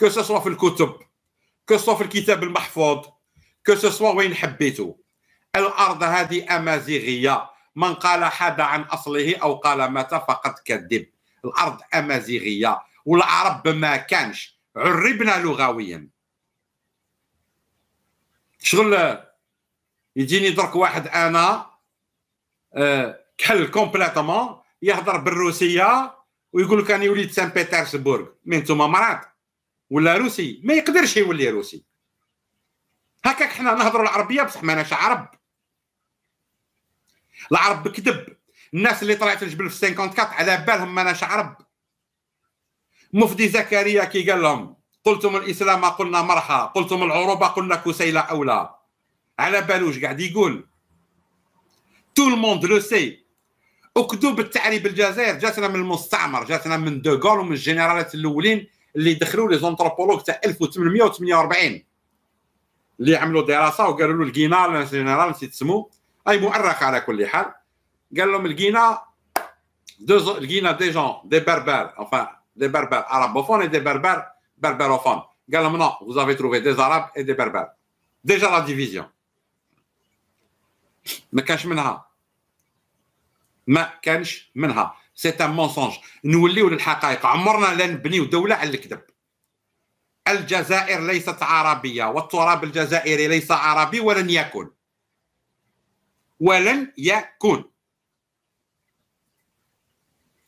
كو سوسوا في الكتب كو سوا في الكتاب المحفوظ كو سوسوا وين حبيتو الارض هذه امازيغيه من قال حدا عن اصله او قال مات فقد كذب الارض امازيغيه والعرب ما كانش عربنا لغويا شغل يجيني درك واحد انا آه، كحل كومبليتومون يهضر بالروسيه ويقول لك انا وليد سان بيترسبورغ من نتوما مرات ولا روسي ما يقدرش يولي روسي هكاك حنا نهضروا العربيه بصح ماناش عرب العرب كذب الناس اللي طلعت الجبل في 54 على بالهم ماناش عرب مفدي زكريا كي قال لهم قلتم الاسلام قلنا مرحى قلتم العروبه قلنا كسيله اولى على بالوش قاعد يقول تو الموند لو سي اكذوب التعريب الجزائر جاتنا من المستعمر جاتنا من دوغول ومن الجنرالات الاولين اللي دخلوا لي زونتروبولوج تاع 1848 اللي عملوا دراسه وقالوا له لقينا جينيرال نسيت سمو اي مؤرخ على كل حال قال لهم لقينا دو لقينا دي جون دي بربر enfin دي بربر عربوفون اي دي بربر بربروفون قال لهم نو vous avez trouvé des arabes et des berbères déjà la division ما كانش منها ما كانش منها سي ان مونسونج نوليو للحقائق عمرنا لا نبنيو دوله على الكذب الجزائر ليست عربيه والتراب الجزائري ليس عربي ولن يكون ولن يكون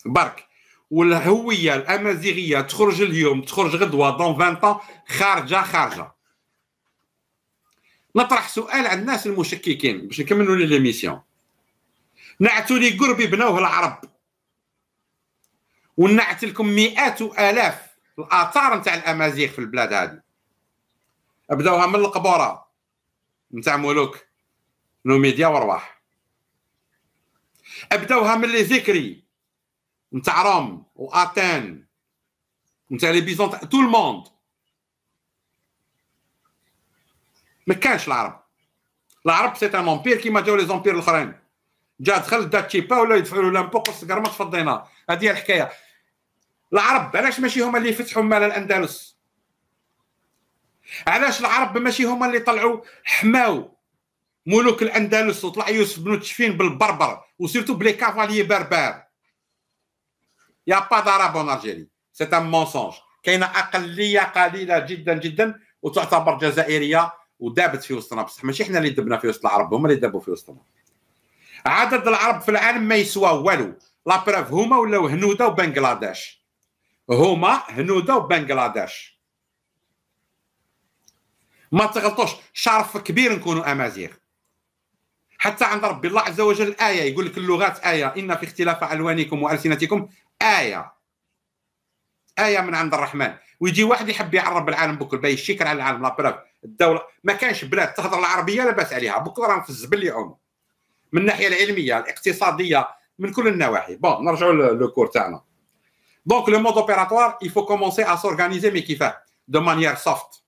برك والهويه الامازيغيه تخرج اليوم تخرج غدوه دون 20 خارجه خارجه نطرح سؤال على الناس المشككين باش نكملوا لي ليميسيون لي قربي بنوه العرب ونعت لكم مئات الاف الاثار نتاع الامازيغ في البلاد هذه بداوها من القبوره نتاع ملوك نوميديا وارواح بداوها من لي زيكري نتاع روم واثين نتاع لي بيزونط تو الموند ما كانش العرب العرب سي ان امبير كيما جاو لي زومبير الاخرين جا دخل دات تشيبا ولا يدفعوا له لامبو قص قرمط في الدينار هذه الحكايه العرب علاش ماشي هما اللي فتحوا مال الاندلس علاش العرب ماشي هما اللي طلعوا حماو ملوك الاندلس وطلع يوسف بن تشفين بالبربر وسيرتو بلي كافالي بربر يا با ضرب اون الجيري سي ان مونسونج كاينه اقليه قليله جدا جدا وتعتبر جزائريه ودابت في وسطنا بصح ماشي حنا اللي دبنا في وسط العرب هما اللي دابوا في وسطنا عدد العرب في العالم ما يسوى والو لا بروف هما ولاو هنوده وبنغلاديش هما هنودا وبنغلاديش ما تغلطوش شرف كبير نكونوا امازيغ حتى عند ربي الله عز وجل ايه يقول لك اللغات ايه ان في اختلاف الوانكم والسنتكم ايه ايه من عند الرحمن ويجي واحد يحب يعرب العالم بكل باي الشكر على العالم لا الدوله ما كانش بلاد تهضر العربيه لا باس عليها بكل راهم في الزبل يعوم من الناحيه العلميه الاقتصاديه من كل النواحي بون نرجعوا للكور تاعنا Donc, le mode opératoire, il faut commencer à s'organiser, mais qui fait de manière soft.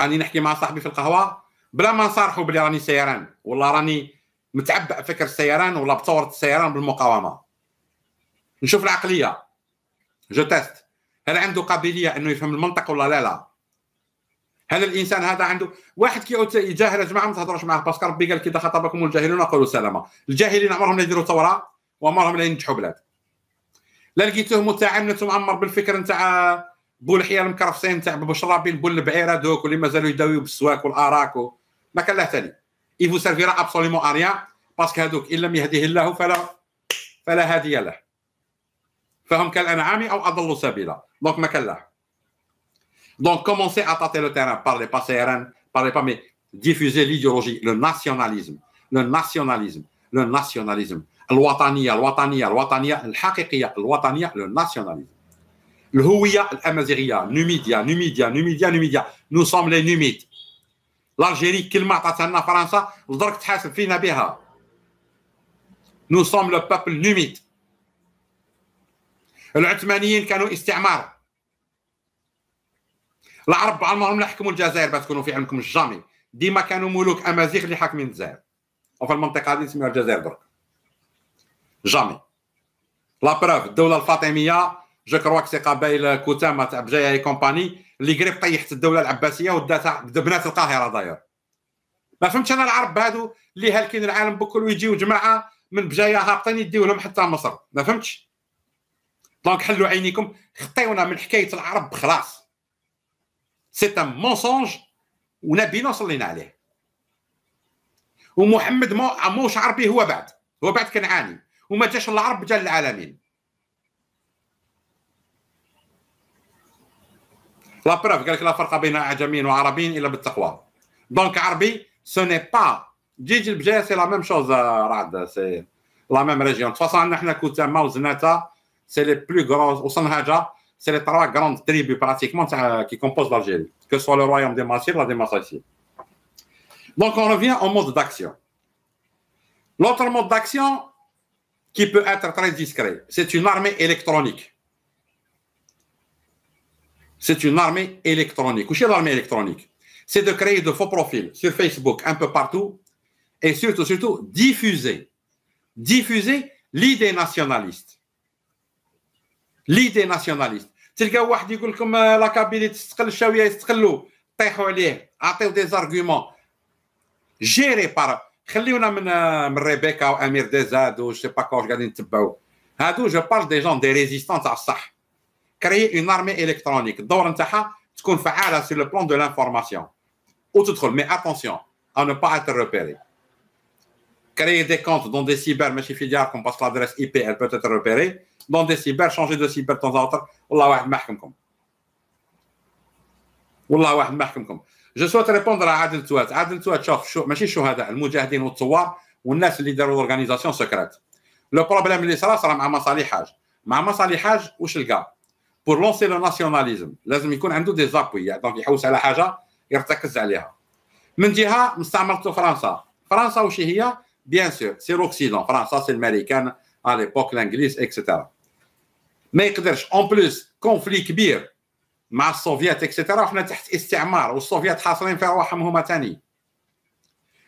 اني نحكي مع صاحبي في القهوه بلا ما نصارحه بلي راني سيران ولا راني متعبأ فكر السيران ولا بثوره السيران بالمقاومه نشوف العقليه جو تيست هل عنده قابليه انه يفهم المنطق ولا لا لا هل الانسان هذا عنده واحد كي يجاهل يا جماعه ما تهضروش معاه باسكو ربي قال كي خطبكم الجاهلون قولوا سلامه الجاهلين عمرهم لا يديروا ثوره وعمرهم لا ينجحوا بلاد لا لقيتوه متعنت ومعمر بالفكر نتاع بولحيه المكرفسين تاع بشرابي البول البعيره دوك واللي مازالوا يداويو بالسواك والاراك ما كان لا ثاني il vous servira اريا à هذوك ان لم يهديه الله فلا فلا هادي له فهم كالانعام او اضل سبيلا دونك ما كان له دونك كومونسي اتاتي لو le بارلي با pas بارلي با مي ديفوزي diffusez لو ناسيوناليزم لو ناسيوناليزم لو ناسيوناليزم الوطنيه الوطنيه الوطنيه الحقيقيه الوطنيه لو ناسيوناليزم الهويه الامازيغيه نوميديا نوميديا نوميديا نوميديا نو سوم لي نوميد لالجيري كلمه عطاتها لنا فرنسا لدرك تحاسب فينا بها نو سوم لو بابل نوميد العثمانيين كانوا استعمار العرب عمرهم المهم حكموا الجزائر باش تكونوا في علمكم الجامي ديما كانوا ملوك امازيغ اللي حاكمين الجزائر وفي المنطقه هذه نسميها الجزائر درك جامي لا بروف الدوله الفاطميه جو كروا سي قبائل كتامه تاع بجايه اي كومباني اللي قريب طيحت الدوله العباسيه وداتها بنات القاهره داير ما فهمتش انا العرب هادو اللي هالكين العالم بكل ويجيو جماعه من بجايه هابطين يديو لهم حتى مصر ما فهمتش دونك حلوا عينيكم خطيونا من حكايه العرب خلاص سي ان مونسونج ونبينا صلينا عليه ومحمد مو موش عربي هو بعد هو بعد كنعاني وما جاش العرب جا للعالمين لا بروف قال لك لا فرق بين اعجميين وعربيين الا بالتقوى دونك عربي سو ني با جيج البجايه سي لا ميم شوز رعد سي لا ميم ريجيون تفاصا عندنا حنا كوتاما وزناتا سي لي بلو غروز وصنهاجه سي لي تروا غران تريبي براتيكمون تاع كي كومبوز لالجيري كو سوا لو رويوم دي ماسير لا دي ماساسي دونك اون ريفيان اون مود داكسيون لوتر مود داكسيون qui peut être très discret. C'est une armée électronique. C'est une armée électronique. Ou chez l'armée électronique, c'est de créer de faux profils sur Facebook, un peu partout, et surtout, surtout, diffuser, diffuser l'idée nationaliste. L'idée nationaliste. تلقى واحد يقول لكم لا كابيني طيحوا عليه des arguments gérés par Laissez-moi parler de Rebecca ou Amir Dezad ou je sais pas quoi, je vais dire un Je parle des gens, des résistants, ça, c'est vrai. Créer une armée électronique, dans l'intérêt, c'est ce qu'on fait sur le plan de l'information. Mais attention à ne pas être repéré. Créer des comptes dans des cyber mais il faut dire que l'adresse IP peut être repérée. Dans des cyber, changer de cyber de temps en temps, c'est la même chose. C'est la même chose. جو سويت ريبوندر عادل توات عادل توات شوف شو ماشي الشهداء المجاهدين والثوار والناس اللي داروا لورغانيزاسيون سكريت لو بروبليم اللي صرا صرا مع مصالح حاج مع مصالح حاج واش لقى بور لونسي لو ناسيوناليزم لازم يكون عنده دي زابوي دونك يحوس على حاجه يرتكز عليها من جهه مستعمرته فرنسا فرنسا واش هي بيان سور سي لوكسيدون فرنسا سي الامريكان على ليبوك الانجليز اكسيتيرا ما يقدرش اون بلوس كونفلي كبير مع السوفيات اكسترا وحنا تحت استعمار والسوفيات حاصرين في رواحهم هما ثاني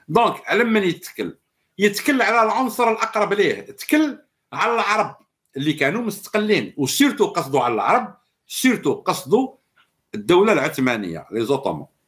دونك من يتكل؟ يتكل يتكل على العنصر الاقرب ليه تكل على العرب اللي كانوا مستقلين وسيرتو قصدوا على العرب سيرتو قصدوا الدوله العثمانيه لي زوطومون